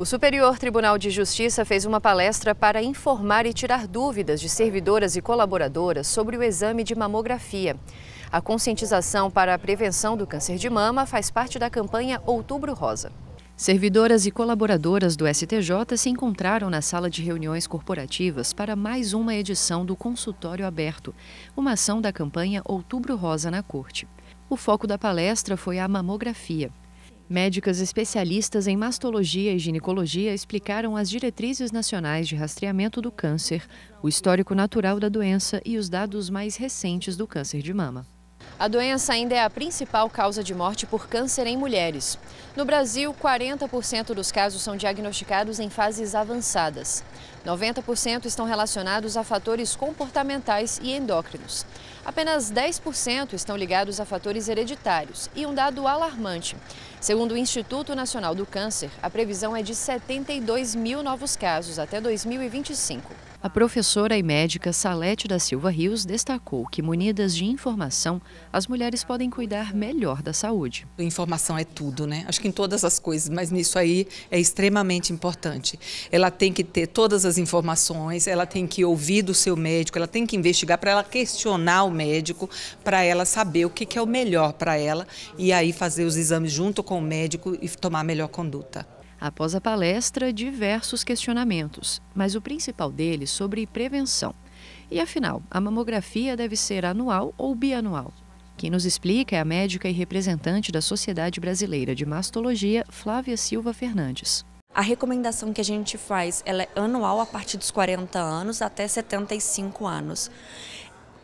O Superior Tribunal de Justiça fez uma palestra para informar e tirar dúvidas de servidoras e colaboradoras sobre o exame de mamografia. A conscientização para a prevenção do câncer de mama faz parte da campanha Outubro Rosa. Servidoras e colaboradoras do STJ se encontraram na sala de reuniões corporativas para mais uma edição do Consultório Aberto, uma ação da campanha Outubro Rosa na Corte. O foco da palestra foi a mamografia. Médicas especialistas em mastologia e ginecologia explicaram as diretrizes nacionais de rastreamento do câncer, o histórico natural da doença e os dados mais recentes do câncer de mama. A doença ainda é a principal causa de morte por câncer em mulheres. No Brasil, 40% dos casos são diagnosticados em fases avançadas. 90% estão relacionados a fatores comportamentais e endócrinos apenas 10% estão ligados a fatores hereditários e um dado alarmante. Segundo o Instituto Nacional do Câncer, a previsão é de 72 mil novos casos até 2025. A professora e médica Salete da Silva Rios destacou que, munidas de informação, as mulheres podem cuidar melhor da saúde. Informação é tudo, né? Acho que em todas as coisas, mas nisso aí é extremamente importante. Ela tem que ter todas as informações, ela tem que ouvir do seu médico, ela tem que investigar para ela questionar o médico para ela saber o que, que é o melhor para ela e aí fazer os exames junto com o médico e tomar a melhor conduta. Após a palestra, diversos questionamentos, mas o principal deles sobre prevenção. E afinal, a mamografia deve ser anual ou bianual? Quem nos explica é a médica e representante da Sociedade Brasileira de Mastologia, Flávia Silva Fernandes. A recomendação que a gente faz ela é anual a partir dos 40 anos até 75 anos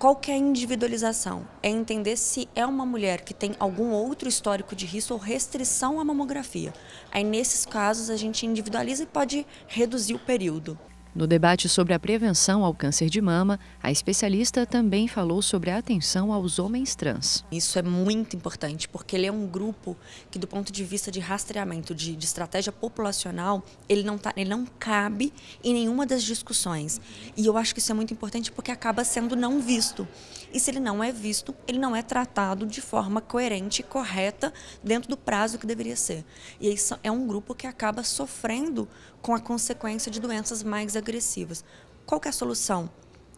qual que é a individualização? É entender se é uma mulher que tem algum outro histórico de risco ou restrição à mamografia. Aí, nesses casos, a gente individualiza e pode reduzir o período. No debate sobre a prevenção ao câncer de mama, a especialista também falou sobre a atenção aos homens trans. Isso é muito importante, porque ele é um grupo que, do ponto de vista de rastreamento, de, de estratégia populacional, ele não, tá, ele não cabe em nenhuma das discussões. E eu acho que isso é muito importante porque acaba sendo não visto. E se ele não é visto, ele não é tratado de forma coerente e correta dentro do prazo que deveria ser. E isso é um grupo que acaba sofrendo com a consequência de doenças mais agressivas. Qual é a solução?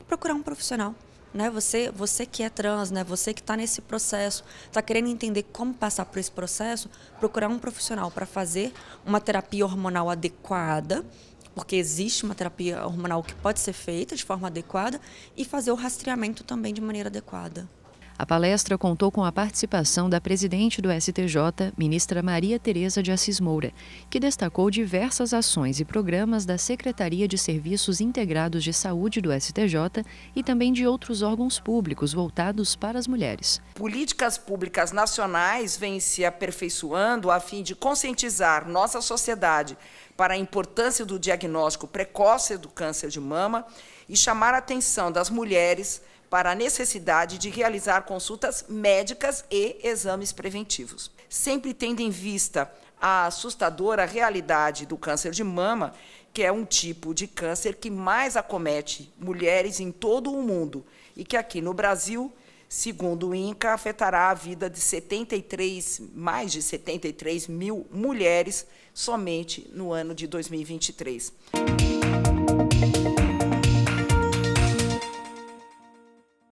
Procurar um profissional. Né? Você, você que é trans, né? Você que está nesse processo, está querendo entender como passar por esse processo, procurar um profissional para fazer uma terapia hormonal adequada, porque existe uma terapia hormonal que pode ser feita de forma adequada e fazer o rastreamento também de maneira adequada. A palestra contou com a participação da presidente do STJ, ministra Maria Tereza de Assis Moura, que destacou diversas ações e programas da Secretaria de Serviços Integrados de Saúde do STJ e também de outros órgãos públicos voltados para as mulheres. Políticas públicas nacionais vêm se aperfeiçoando a fim de conscientizar nossa sociedade para a importância do diagnóstico precoce do câncer de mama e chamar a atenção das mulheres para a necessidade de realizar consultas médicas e exames preventivos. Sempre tendo em vista a assustadora realidade do câncer de mama, que é um tipo de câncer que mais acomete mulheres em todo o mundo e que aqui no Brasil, segundo o INCA, afetará a vida de 73, mais de 73 mil mulheres somente no ano de 2023. Música